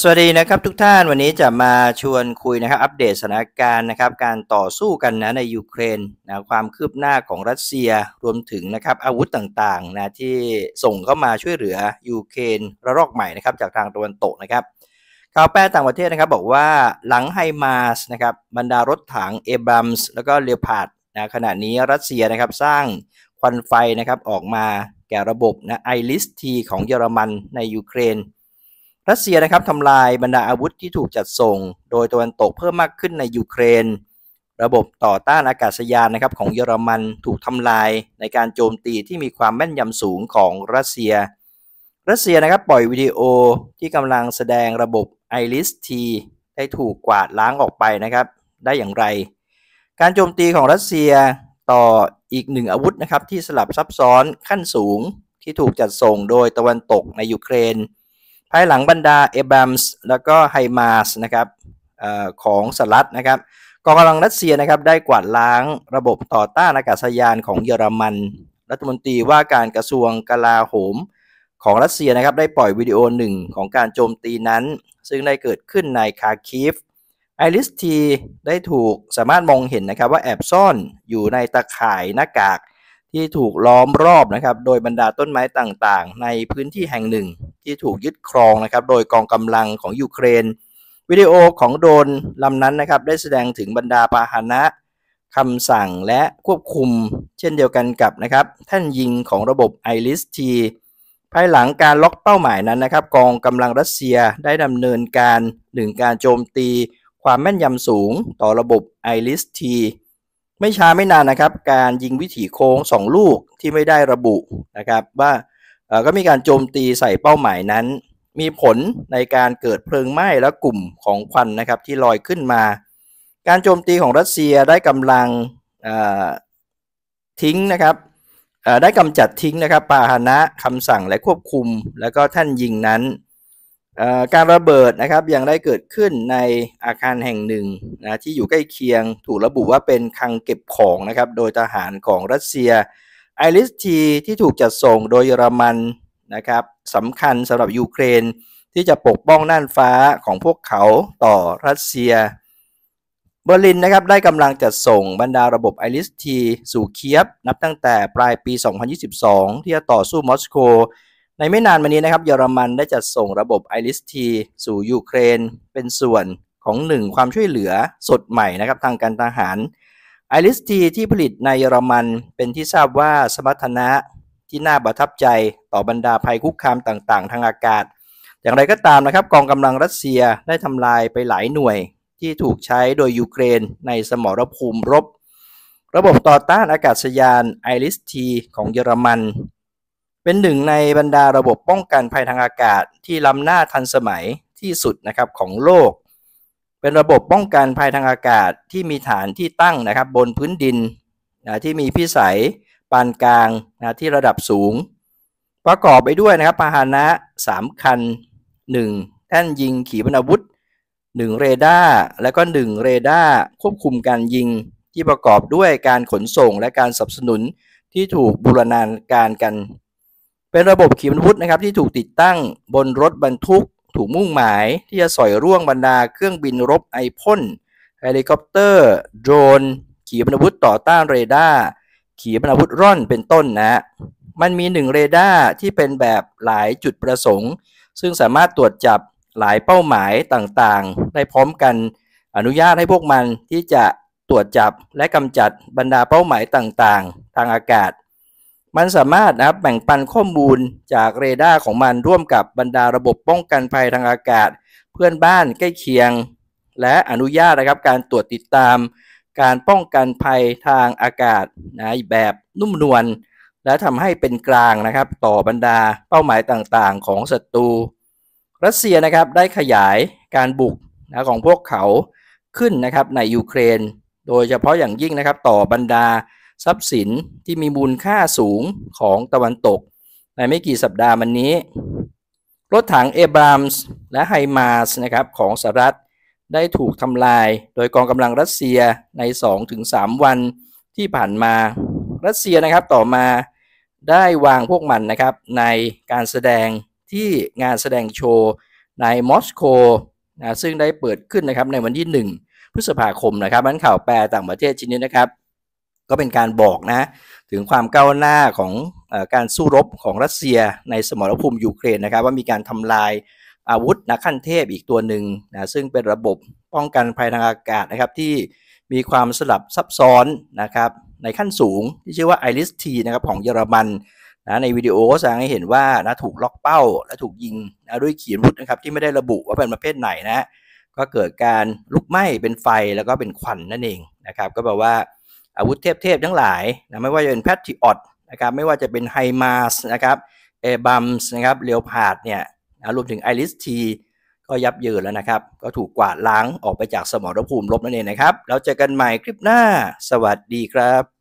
สวัสดีนะครับทุกท่านวันนี้จะมาชวนคุยนะครับ อัปเดตสถานการณ์นะครับการต่อสู้กันนะในยูเครนนะความคืบหน้าของรัสเซียรวมถึงนะครับอาวุธต่างๆนะที่ส่งเข้ามาช่วยเหลือยูเครนระลอกใหม่นะครับจากทางตะวันตกนะครับข่าวแปรต่างประเทศนะครับบอกว่าหลังไฮมาสนะครับบรรดารถถังเอบัมส์แล้วก็เลียพาดนะขณะนี้รัสเซียนะครับสร้างควันไฟนะครับออกมาแก่ระบบนะไอริสทีของเยอรมันในยูเครนรัสเซียนะครับทำลายบรรดาอาวุธที่ถูกจัดส่งโดยตะวันตกเพิ่มมากขึ้นในยูเครน ระบบต่อต้านอากาศยานนะครับของเยอรมันถูกทำลายในการโจมตีที่มีความแม่นยำสูงของรัสเซีย รัสเซียนะครับ ปล่อยวิดีโอที่กำลังแสดงระบบไอริสทีได้ถูกกวาดล้างออกไปนะครับ ได้อย่างไร การโจมตีของรัสเซียต่ออีกหนึ่งอาวุธนะครับที่สลับซับซ้อนขั้นสูงที่ถูกจัดส่งโดยตะวันตกในยูเครนภายหลังบรรดาเอบัมส์แล้วก็ไฮมาสนะครับอของสหรัฐนะครับกองกำลังรัสเซียนะครับ ได้กวาดล้างระบบต่อต้านอากาศยานของเยอรมัน รัฐมนตรีว่าการกระทรวงกลาโหมของรัสเซียนะครับ ได้ปล่อยวิดีโอหนึ่งของการโจมตีนั้น ซึ่งได้เกิดขึ้นในคาคิฟไอริสทีได้ถูกสามารถมองเห็นนะครับ ว่าแอบซ่อนอยู่ในตะข่ายหน้ากากที่ถูกล้อมรอบนะครับโดยบรรดาต้นไม้ต่างๆ ในพื้นที่แห่งหนึ่งที่ถูกยึดครองนะครับ โดยกองกำลังของยูเครน วิดีโอของโดนลำนั้นนะครับ ได้แสดงถึงบรรดาปาหนะคำสั่งและควบคุม เช่นเดียวกันกับนะครับท่านยิงของระบบไอริสทีภายหลังการล็อกเป้าหมายนั้นนะครับกองกำลังรัสเซียได้ดำเนินการหนึ่งการโจมตี ความแม่นยำสูงต่อระบบไอริสทีไม่ช้าไม่นานนะครับการยิงวิถีโค้ง 2 ลูกที่ไม่ได้ระบุนะครับว่าก็มีการโจมตีใส่เป้าหมายนั้น มีผลในการเกิดเพลิงไหม้และกลุ่มของควันนะครับที่ลอยขึ้นมา การโจมตีของรัสเซียได้กำลังทิ้งนะครับได้กำจัดทิ้งนะครับปาหนะคำสั่งและควบคุม แล้วก็ท่านยิงนั้นการระเบิดนะครับยังได้เกิดขึ้นในอาคารแห่งหนึ่งนะที่อยู่ใกล้เคียง ถูกระบุว่าเป็นคลังเก็บของนะครับโดยทหารของรัสเซียไอริสทีที่ถูกจัดส่งโดยเยอรมันนะครับสำคัญสำหรับยูเครนที่จะปกป้องน่านฟ้าของพวกเขาต่อรัสเซียเบอร์ลินนะครับได้กำลังจัดส่งบรรดาระบบไอริสทีสู่เคียบนับตั้งแต่ปลายปี 2022 ที่จะต่อสู้มอสโกในไม่นานมานี้นะครับเยอรมันได้จัดส่งระบบไอริสทีสู่ยูเครนเป็นส่วนของหนึ่งความช่วยเหลือสดใหม่นะครับทางการทหารไอริสทีที่ผลิตในเยอรมันเป็นที่ทราบว่าสมรรถนะที่น่าประทับใจต่อบรรดาภัยคุกคามต่างๆ ทางอากาศ อย่างไรก็ตามนะครับกองกำลังรัสเซียได้ทำลายไปหลายหน่วยที่ถูกใช้โดยยูเครนในสมรภูมิรบ ระบบต่อต้านอากาศยานไอริสทีของเยอรมัน เป็นหนึ่งในบรรดาระบบป้องกันภัยทางอากาศที่ล้ำหน้าทันสมัยที่สุดนะครับของโลกเป็นระบบป้องกันภัยทางอากาศที่มีฐานที่ตั้งนะครับบนพื้นดินนะที่มีพิสัยปานกลางนะที่ระดับสูง ประกอบไปด้วยนะครับพาหนะ3 คัน1แท่นยิงขีปนาวุธ1 เรดาร์และก็ 1 เรดาร์ควบคุมการยิงที่ประกอบด้วยการขนส่งและการสนับสนุนที่ถูกบูรณาการกัน เป็นระบบขีปนาวุธนะครับที่ถูกติดตั้งบนรถบรรทุกถูกมุ่งหมายที่จะสอยร่วงบรรดาเครื่องบินรบไอพ่นเฮลิคอปเตอร์โดรนขีปนาวุธต่อต้านเรดาร์ขีปนาวุธร่อนเป็นต้นนะมันมีหนึ่งเรดาร์ที่เป็นแบบหลายจุดประสงค์ ซึ่งสามารถตรวจจับหลายเป้าหมายต่างๆ ได้พร้อมกันอนุญาตให้พวกมันที่จะตรวจจับและกำจัดบรรดาเป้าหมายต่างๆ ทางอากาศมันสามารถนะครับแบ่งปันข้อมูลจากเรดาร์ของมันร่วมกับบรรดาระบบป้องกันภัยทางอากาศ เพื่อนบ้านใกล้เคียง และอนุญาตนะครับการตรวจติดตาม การป้องกันภัยทางอากาศนะแบบนุ่มนวลและทำให้เป็นกลางนะครับต่อบรรดาเป้าหมายต่างๆ ของศัตรูรัสเซียนะครับได้ขยายการบุกนะของพวกเขาขึ้นนะครับในยูเครน โดยเฉพาะอย่างยิ่งนะครับต่อบรรดาทรัพย์สินที่มีมูลค่าสูงของตะวันตก ในไม่กี่สัปดาห์มันนี้ รถถังเอบรามส์และไฮมาสนะครับของสหรัฐได้ถูกทำลายโดยกองกำลังรัสเซียใน 2-3 วันที่ผ่านมารัสเซียนะครับต่อมาได้วางพวกมันนะครับในการแสดงที่งานแสดงโชว์ในมอสโกนะซึ่งได้เปิดขึ้นนะครับในวันที่ 1 พฤษภาคมนะครับั้นข่าวแปลต่างประเทศชิ้นนี้นะครับก็เป็นการบอกนะ ถึงความก้าวหน้าของอการสู้รบของรัสเซียในสมรภูมิยูเครนนะครับ ว่ามีการทำลายอาวุธนักขั้นเทพอีกตัวหนึ่งนะซึ่งเป็นระบบป้องกันภัยทางอากาศนะครับ ที่มีความสลับซับซ้อนนะครับ ในขั้นสูงที่ชื่อว่าไอริสทีนะครับของเยอรมันนะในวิดีโอแสดงให้เห็นว่านะถูกล็อกเป้าและถูกยิงนะด้วยขีปนาวุธนะครับ ที่ไม่ได้ระบุว่าเป็นประเภทไหนนะก็เกิดการลุกไหม้เป็นไฟแล้วก็เป็นควันนั่นเองนะครับ ก็แปลว่าอาวุธเทพๆทั้งหลายนะไม่ว่าจะเป็นแพทริออตนะครับไม่ว่าจะเป็นไฮมาสนะครับเอบัมส์นะครับเลียวพาดเนี่ยรวมถึงไอริสทีก็ยับเยินแล้วนะครับ ก็ถูกกวาดล้างออกไปจากสมรภูมิ ลบนั่นเองนะครับ แล้วเจอกันใหม่คลิปหน้าสวัสดีครับ